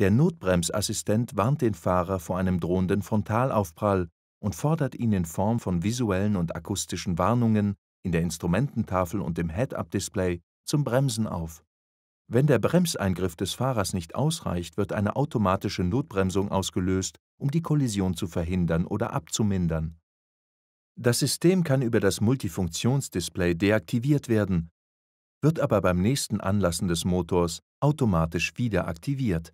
Der Notbremsassistent warnt den Fahrer vor einem drohenden Frontalaufprall und fordert ihn in Form von visuellen und akustischen Warnungen in der Instrumententafel und dem Head-Up-Display zum Bremsen auf. Wenn der Bremseingriff des Fahrers nicht ausreicht, wird eine automatische Notbremsung ausgelöst, um die Kollision zu verhindern oder abzumindern. Das System kann über das Multifunktionsdisplay deaktiviert werden, wird aber beim nächsten Anlassen des Motors automatisch wieder aktiviert.